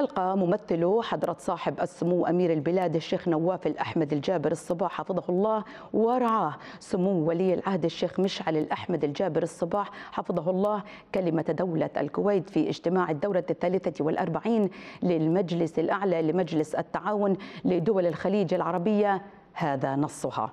ألقى ممثل حضرة صاحب السمو أمير البلاد الشيخ نواف الأحمد الجابر الصباح حفظه الله ورعاه سمو ولي العهد الشيخ مشعل الأحمد الجابر الصباح حفظه الله كلمة دولة الكويت في اجتماع الدورة الثالثة والأربعين للمجلس الأعلى لمجلس التعاون لدول الخليج العربية هذا نصها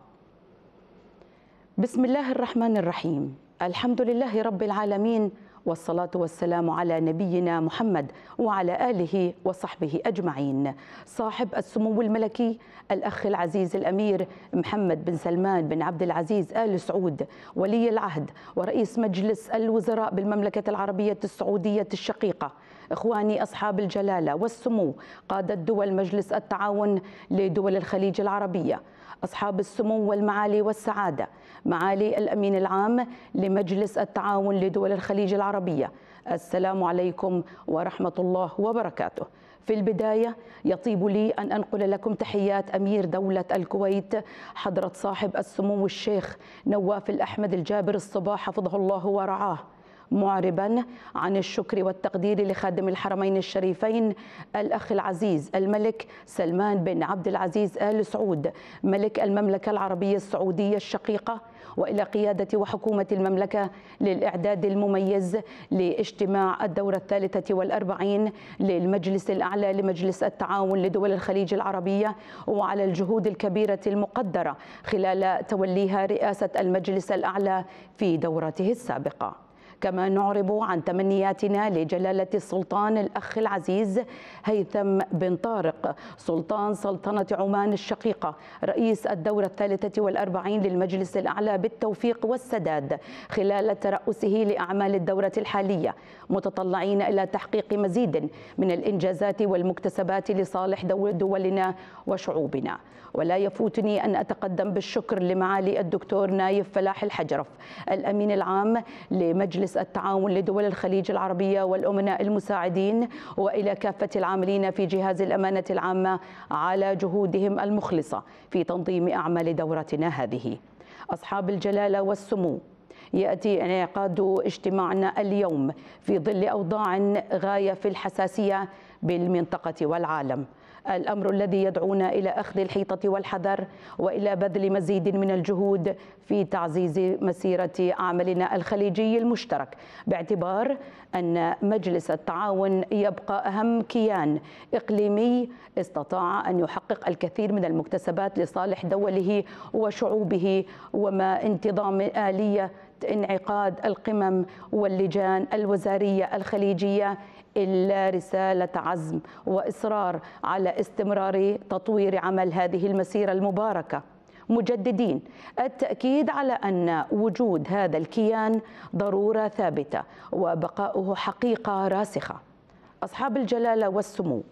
بسم الله الرحمن الرحيم الحمد لله رب العالمين والصلاة والسلام على نبينا محمد وعلى آله وصحبه أجمعين صاحب السمو الملكي الأخ العزيز الأمير محمد بن سلمان بن عبد العزيز آل سعود ولي العهد ورئيس مجلس الوزراء بالمملكة العربية السعودية الشقيقة إخواني أصحاب الجلالة والسمو قادة دول مجلس التعاون لدول الخليج العربية أصحاب السمو والمعالي والسعادة معالي الأمين العام لمجلس التعاون لدول الخليج العربية السلام عليكم ورحمة الله وبركاته في البداية يطيب لي أن أنقل لكم تحيات أمير دولة الكويت حضرة صاحب السمو الشيخ نواف الأحمد الجابر الصباح حفظه الله ورعاه معربا عن الشكر والتقدير لخادم الحرمين الشريفين الأخ العزيز الملك سلمان بن عبد العزيز آل سعود ملك المملكة العربية السعودية الشقيقة وإلى قيادة وحكومة المملكة للإعداد المميز لاجتماع الدورة الثالثة والأربعين للمجلس الأعلى لمجلس التعاون لدول الخليج العربية وعلى الجهود الكبيرة المقدرة خلال توليها رئاسة المجلس الأعلى في دورته السابقة كما نعرب عن تمنياتنا لجلالة السلطان الأخ العزيز هيثم بن طارق سلطان سلطنة عمان الشقيقة رئيس الدورة الثالثة والأربعين للمجلس الأعلى بالتوفيق والسداد خلال ترأسه لأعمال الدورة الحالية متطلعين إلى تحقيق مزيد من الإنجازات والمكتسبات لصالح دولنا وشعوبنا ولا يفوتني أن أتقدم بالشكر لمعالي الدكتور نايف فلاح الحجرف الأمين العام لمجلس مجلس التعاون لدول الخليج العربية والأمناء المساعدين وإلى كافة العاملين في جهاز الأمانة العامة على جهودهم المخلصة في تنظيم أعمال دورتنا هذه أصحاب الجلالة والسمو ياتي انعقاد اجتماعنا اليوم في ظل اوضاع غايه في الحساسيه بالمنطقه والعالم الأمر الذي يدعونا إلى أخذ الحيطة والحذر وإلى بذل مزيد من الجهود في تعزيز مسيرة عملنا الخليجي المشترك باعتبار أن مجلس التعاون يبقى أهم كيان إقليمي استطاع أن يحقق الكثير من المكتسبات لصالح دوله وشعوبه وما انتظام آلية انعقاد القمم واللجان الوزاريه الخليجيه إلا رسالة عزم وإصرار على استمرار تطوير عمل هذه المسيرة المباركة مجددين التأكيد على أن وجود هذا الكيان ضرورة ثابتة وبقاؤه حقيقة راسخة أصحاب الجلالة والسمو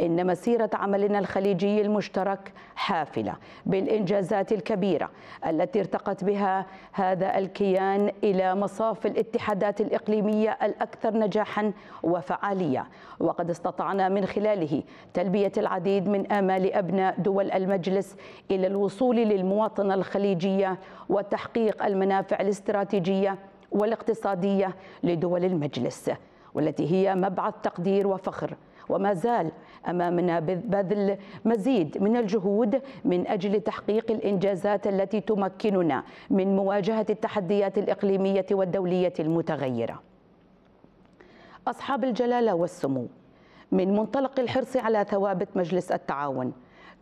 إن مسيرة عملنا الخليجي المشترك حافلة بالإنجازات الكبيرة التي ارتقت بها هذا الكيان إلى مصاف الاتحادات الإقليمية الأكثر نجاحا وفعالية وقد استطعنا من خلاله تلبية العديد من آمال أبناء دول المجلس إلى الوصول للمواطنة الخليجية وتحقيق المنافع الاستراتيجية والاقتصادية لدول المجلس والتي هي مبعث تقدير وفخر وما زال أمامنا بذل مزيد من الجهود من أجل تحقيق الإنجازات التي تمكننا من مواجهة التحديات الإقليمية والدولية المتغيرة أصحاب الجلالة والسمو من منطلق الحرص على ثوابت مجلس التعاون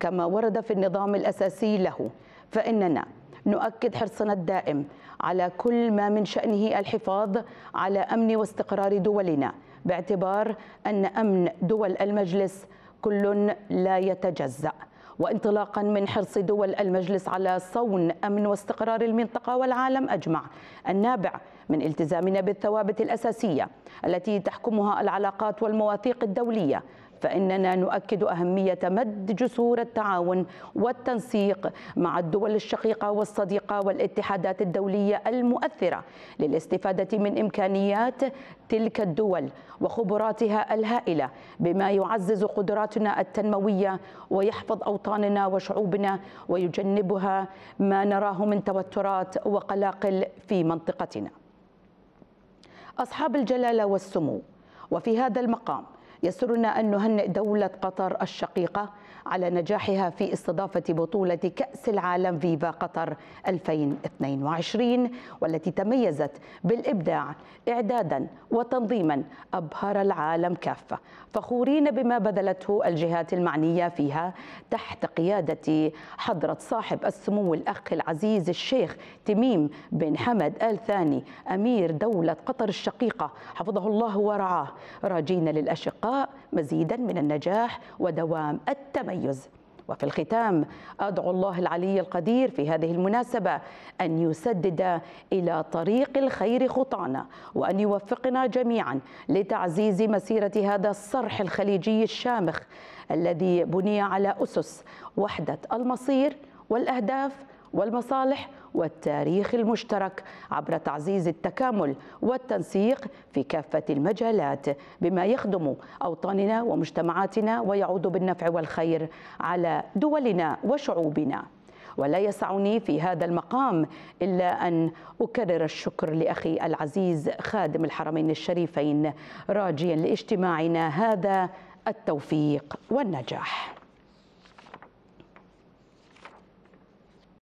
كما ورد في النظام الأساسي له فإننا نؤكد حرصنا الدائم على كل ما من شأنه الحفاظ على أمن واستقرار دولنا باعتبار أن أمن دول المجلس كل لا يتجزأ وانطلاقا من حرص دول المجلس على صون امن واستقرار المنطقه والعالم اجمع النابع من التزامنا بالثوابت الاساسيه التي تحكمها العلاقات والمواثيق الدوليه فإننا نؤكد أهمية مد جسور التعاون والتنسيق مع الدول الشقيقة والصديقة والاتحادات الدولية المؤثرة للاستفادة من إمكانيات تلك الدول وخبراتها الهائلة بما يعزز قدراتنا التنموية ويحفظ أوطاننا وشعوبنا ويجنبها ما نراه من توترات وقلاقل في منطقتنا أصحاب الجلالة والسمو وفي هذا المقام يسرنا أن نهنئ دولة قطر الشقيقة على نجاحها في استضافة بطولة كأس العالم فيفا قطر 2022 والتي تميزت بالإبداع إعدادا وتنظيما أبهر العالم كافة فخورين بما بذلته الجهات المعنية فيها تحت قيادة حضرة صاحب السمو الأخ العزيز الشيخ تميم بن حمد آل ثاني أمير دولة قطر الشقيقة حفظه الله ورعاه راجين للأشقاء مزيدا من النجاح ودوام التميز وفي الختام أدعو الله العلي القدير في هذه المناسبة أن يسدد إلى طريق الخير خطانا وأن يوفقنا جميعا لتعزيز مسيرة هذا الصرح الخليجي الشامخ الذي بني على أسس وحدة المصير والأهداف والمصالح والتاريخ المشترك عبر تعزيز التكامل والتنسيق في كافة المجالات بما يخدم أوطاننا ومجتمعاتنا ويعود بالنفع والخير على دولنا وشعوبنا ولا يسعني في هذا المقام إلا أن أكرر الشكر لأخي العزيز خادم الحرمين الشريفين راجيا لاجتماعنا هذا التوفيق والنجاح